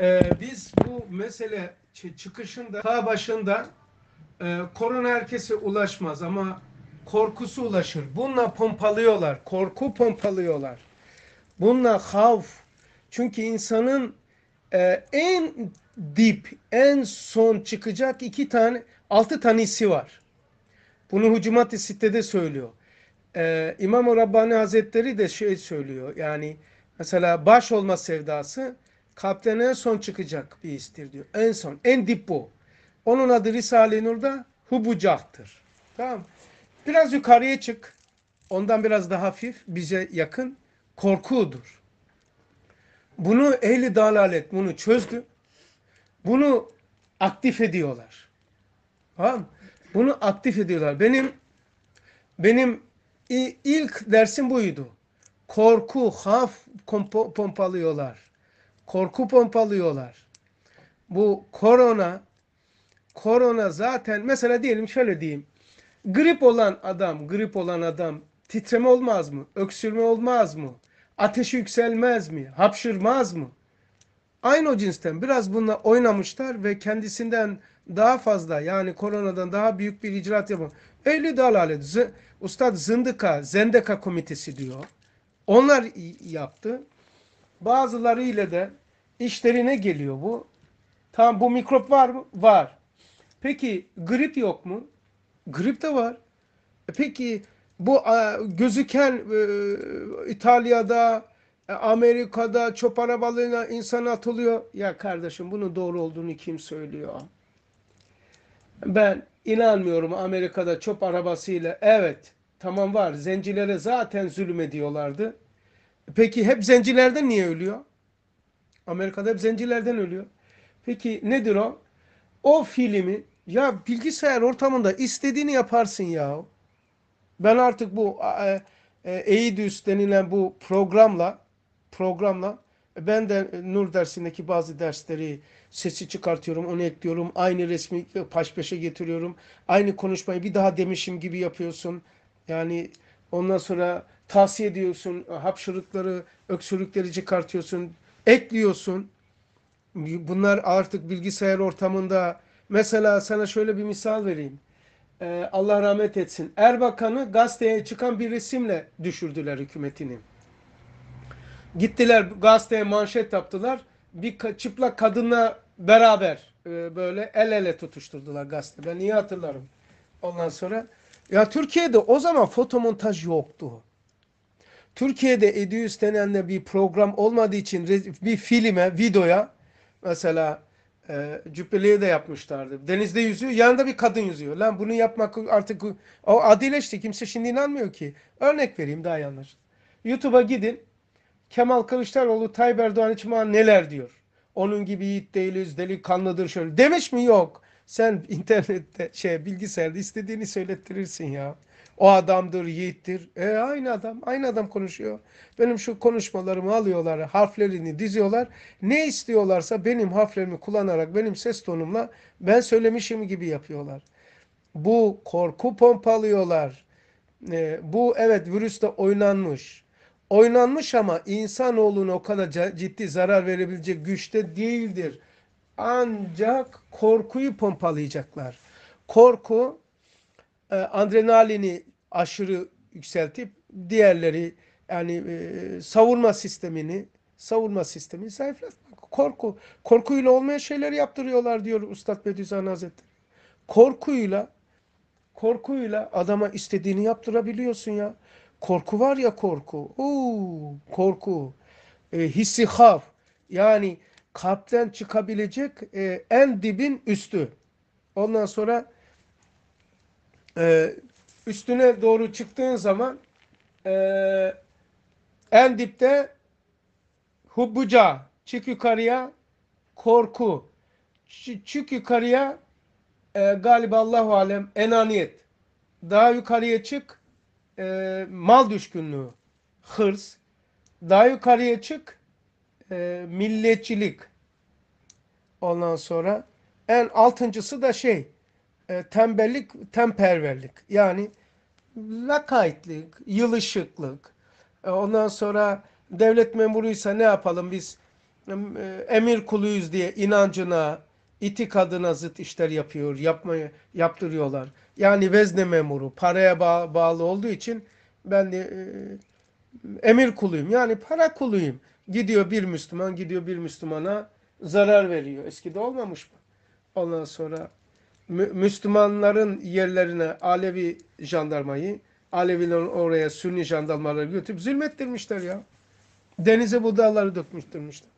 e, biz bu mesele çıkışında, ta başında e, korona herkese ulaşmaz ama korkusu ulaşır. Bununla pompalıyorlar, korku pompalıyorlar. Bununla havf. Çünkü insanın e, en dip, en son çıkacak iki tane, altı tanesi var. Bunu Hucumat-ı Sitte'de söylüyor. Ee, İmam-ı Rabbani Hazretleri de şey söylüyor. Yani mesela baş olma sevdası kalpten en son çıkacak bir histir diyor. En son, en dip bu. Onun adı Risale-i Nur'da Hubucaktır. Tamam Biraz yukarıya çık. Ondan biraz daha hafif, bize yakın. Korkudur. Bunu ehli dalalet bunu çözdü. Bunu aktif ediyorlar. Tamam Bunu aktif ediyorlar. Benim benim ilk dersim buydu. Korku, haf pompalıyorlar korku pompalıyorlar. Bu korona korona zaten mesela diyelim şöyle diyeyim. Grip olan adam, grip olan adam titreme olmaz mı? Öksürme olmaz mı? Ateşi yükselmez mi? Hapşırmaz mı? Aynı o cinsten biraz bununla oynamışlar ve kendisinden daha fazla yani koronadan daha büyük bir icraat yapın. Ehli dalalet. Z Ustad Zındıka, Zendeka komitesi diyor. Onlar yaptı. Bazıları ile de işlerine geliyor bu. Tamam bu mikrop var mı? Var. Peki grip yok mu? Grip de var. E peki bu gözüken e, İtalya'da, e, Amerika'da çöp arabalarına insan atılıyor. Ya kardeşim bunun doğru olduğunu kim söylüyor? Ben inanmıyorum Amerika'da çöp arabasıyla. Evet tamam var zencilere zaten zulüm ediyorlardı. Peki hep zencilerde niye ölüyor? Amerika'da hep zencilerden ölüyor. Peki nedir o? O filmi ya bilgisayar ortamında istediğini yaparsın ya. Ben artık bu e, e denilen bu programla programla e, ben de Nur dersindeki bazı dersleri sesi çıkartıyorum, onu ekliyorum. Aynı resmi paş peşe getiriyorum. Aynı konuşmayı bir daha demişim gibi yapıyorsun. Yani ondan sonra tavsiye ediyorsun, hapşırıkları, öksürükleri çıkartıyorsun ekliyorsun. Bunlar artık bilgisayar ortamında. Mesela sana şöyle bir misal vereyim. Ee, Allah rahmet etsin. Erbakan'ı gazeteye çıkan bir resimle düşürdüler hükümetini. Gittiler gazeteye manşet yaptılar. Bir ka çıplak kadınla beraber e, böyle el ele tutuşturdular gazete. Ben iyi hatırlarım. Ondan sonra ya Türkiye'de o zaman fotomontaj yoktu. Türkiye'de Edius denen bir program olmadığı için bir filme, videoya mesela e, Cübbeli'ye de yapmışlardı. Denizde yüzüyor, yanında bir kadın yüzüyor. Lan bunu yapmak artık o adileşti. Kimse şimdi inanmıyor ki. Örnek vereyim daha yanlış. YouTube'a gidin. Kemal Kılıçdaroğlu Tayyip Erdoğan için neler diyor. Onun gibi yiğit değiliz, delikanlıdır şöyle. Demiş mi? Yok. Sen internette şey bilgisayarda istediğini söylettirirsin ya. O adamdır, yiğittir. E aynı adam, aynı adam konuşuyor. Benim şu konuşmalarımı alıyorlar, harflerini diziyorlar. Ne istiyorlarsa benim harflerimi kullanarak, benim ses tonumla ben söylemişim gibi yapıyorlar. Bu korku pompalıyorlar. E, bu evet virüste oynanmış. Oynanmış ama insanoğluna o kadar ciddi zarar verebilecek güçte değildir. Ancak korkuyu pompalayacaklar. Korku e, adrenalini aşırı yükseltip diğerleri yani e, savunma sistemini savunma sistemini zayıflatmak. Korku. Korkuyla olmayan şeyleri yaptırıyorlar diyor Üstad Bediüzzaman Hazretleri. Korkuyla korkuyla adama istediğini yaptırabiliyorsun ya. Korku var ya korku. Oo, korku. E, hissi haf. Yani kalpten çıkabilecek e, en dibin üstü. Ondan sonra ee, üstüne doğru çıktığın zaman e, en dipte hubbuca çık yukarıya korku çık yukarıya e, galiba Allahu alem enaniyet daha yukarıya çık e, mal düşkünlüğü hırs daha yukarıya çık e, milliyetçilik ondan sonra en altıncısı da şey e, tembellik, temperverlik. Yani lakaytlık, yılışıklık. E, ondan sonra devlet memuruysa ne yapalım biz e, emir kuluyuz diye inancına, itikadına zıt işler yapıyor, yapmayı yaptırıyorlar. Yani vezne memuru paraya bağlı olduğu için ben de emir kuluyum. Yani para kuluyum. Gidiyor bir Müslüman, gidiyor bir Müslümana zarar veriyor. Eskide olmamış mı? Ondan sonra Müslümanların yerlerine Alevi jandarmayı, Alevilerin oraya Sünni jandarmaları götürüp zulmettirmişler ya. Denize budalları dökmüştürmüşler.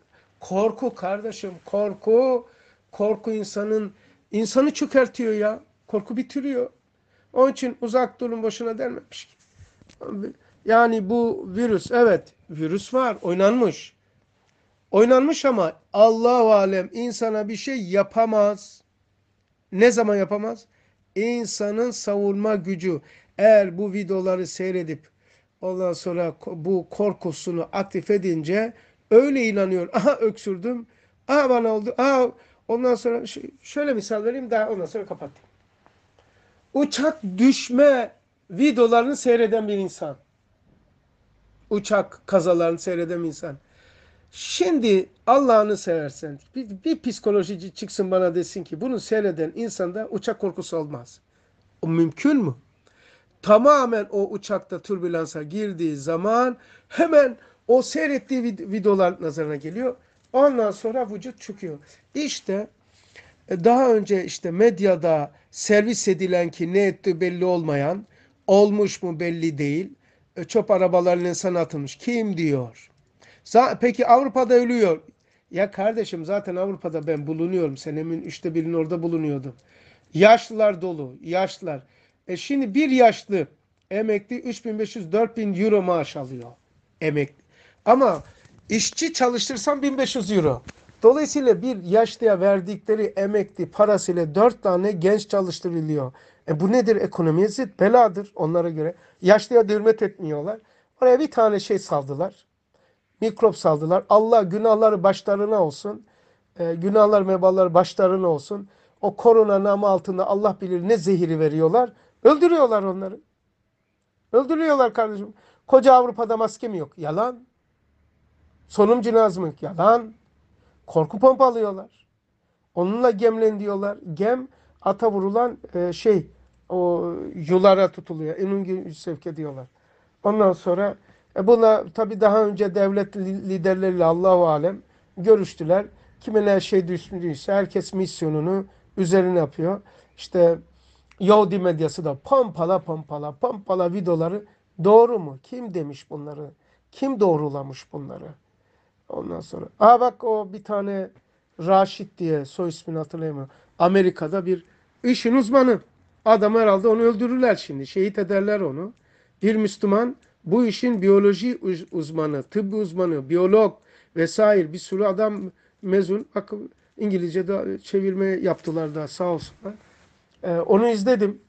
Korku kardeşim, korku. Korku insanın, insanı çökertiyor ya. Korku bitiriyor. Onun için uzak durun boşuna denmemiş ki. Yani bu virüs, evet virüs var, oynanmış. Oynanmış ama Allah alem insana bir şey yapamaz. Ne zaman yapamaz? İnsanın savunma gücü. Eğer bu videoları seyredip ondan sonra bu korkusunu aktif edince öyle inanıyor. Aha öksürdüm. Aha bana oldu. Aha ondan sonra şöyle misal vereyim daha ondan sonra kapattım. Uçak düşme videolarını seyreden bir insan. Uçak kazalarını seyreden bir insan. Şimdi Allah'ını seversen bir, bir psikolojici çıksın bana desin ki bunu seyreden insanda uçak korkusu olmaz. O mümkün mü? Tamamen o uçakta türbülansa girdiği zaman hemen o seyrettiği videolar nazarına geliyor. Ondan sonra vücut çıkıyor. İşte e, daha önce işte medyada servis edilen ki ne etti belli olmayan, olmuş mu belli değil, e, çöp arabalarının insan Kim diyor? Peki Avrupa'da ölüyor. Ya kardeşim zaten Avrupa'da ben bulunuyorum. Senemin üçte birinin orada bulunuyordum. Yaşlılar dolu. Yaşlılar. E şimdi bir yaşlı emekli 3500-4000 euro maaş alıyor. Emekli. Ama işçi çalıştırsan 1500 euro. Dolayısıyla bir yaşlıya verdikleri emekli parasıyla 4 tane genç çalıştırılıyor. E bu nedir? Ekonomiye zıt beladır onlara göre. Yaşlıya hürmet etmiyorlar. Oraya bir tane şey saldılar mikrop saldılar. Allah günahları başlarına olsun. E, günahlar mebalar başlarına olsun. O korona namı altında Allah bilir ne zehiri veriyorlar. Öldürüyorlar onları. Öldürüyorlar kardeşim. Koca Avrupa'da maske mi yok? Yalan. Sonum cihazı mı? Yalan. Korku pompalıyorlar. Onunla gemlen diyorlar. Gem ata vurulan e, şey o yulara tutuluyor. Enungi sevke diyorlar. Ondan sonra e buna tabi daha önce devlet liderleriyle Allahu alem görüştüler. Kimin her şey düşündüyse herkes misyonunu üzerine yapıyor. İşte Yahudi medyası da pampala pampala pampala videoları doğru mu? Kim demiş bunları? Kim doğrulamış bunları? Ondan sonra. Aa bak o bir tane Raşit diye soy ismini hatırlayamıyorum. Amerika'da bir işin uzmanı. Adam herhalde onu öldürürler şimdi. Şehit ederler onu. Bir Müslüman bu işin biyoloji uzmanı, tıbbi uzmanı, biyolog vesaire bir sürü adam mezun. Bakın İngilizce de çevirme yaptılar da sağ olsunlar. Ee, onu izledim.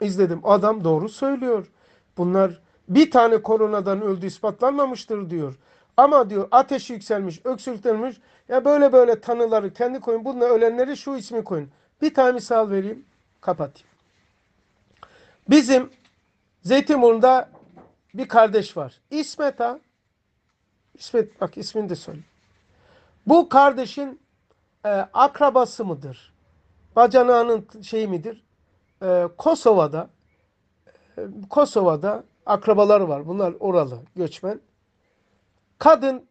İzledim. Adam doğru söylüyor. Bunlar bir tane koronadan öldü ispatlanmamıştır diyor. Ama diyor ateş yükselmiş, öksürtülmüş. Ya böyle böyle tanıları kendi koyun. Bununla ölenleri şu ismi koyun. Bir tane misal vereyim. Kapatayım. Bizim Zeytinburnu'nda bir kardeş var. İsmet ha. İsmet bak ismini de söyle. Bu kardeşin e, akrabası mıdır? Bacanağının şeyi midir? E, Kosova'da e, Kosova'da akrabalar var. Bunlar oralı göçmen. Kadın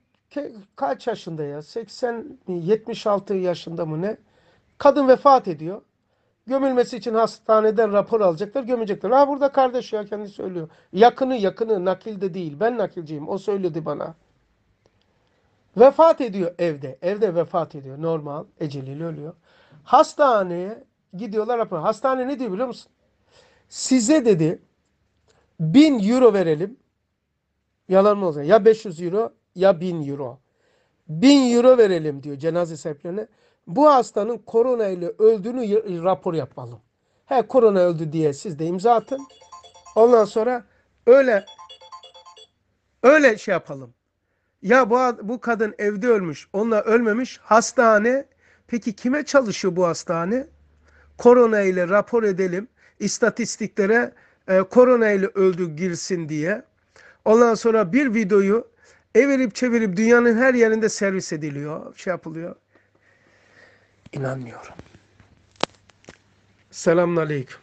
kaç yaşında ya? 80 mi 76 yaşında mı ne? Kadın vefat ediyor. Gömülmesi için hastaneden rapor alacaklar, gömecekler. Ha burada kardeş ya kendi söylüyor. Yakını yakını nakilde değil. Ben nakilciyim. O söyledi bana. Vefat ediyor evde. Evde vefat ediyor. Normal. Eceliyle ölüyor. Hastaneye gidiyorlar rapor. Hastane ne diyor biliyor musun? Size dedi bin euro verelim. Yalan mı olacak? Ya 500 euro ya 1000 euro. 1000 euro verelim diyor cenaze sahiplerine. Bu hastanın korona ile öldüğünü rapor yapalım. He korona öldü diye siz de imza atın. Ondan sonra öyle öyle şey yapalım. Ya bu, bu kadın evde ölmüş, onunla ölmemiş. Hastane, peki kime çalışıyor bu hastane? Korona ile rapor edelim. İstatistiklere e, korona ile öldü girsin diye. Ondan sonra bir videoyu Evirip çevirip dünyanın her yerinde servis ediliyor, şey yapılıyor. İnanmıyorum. Selamun Aleyküm.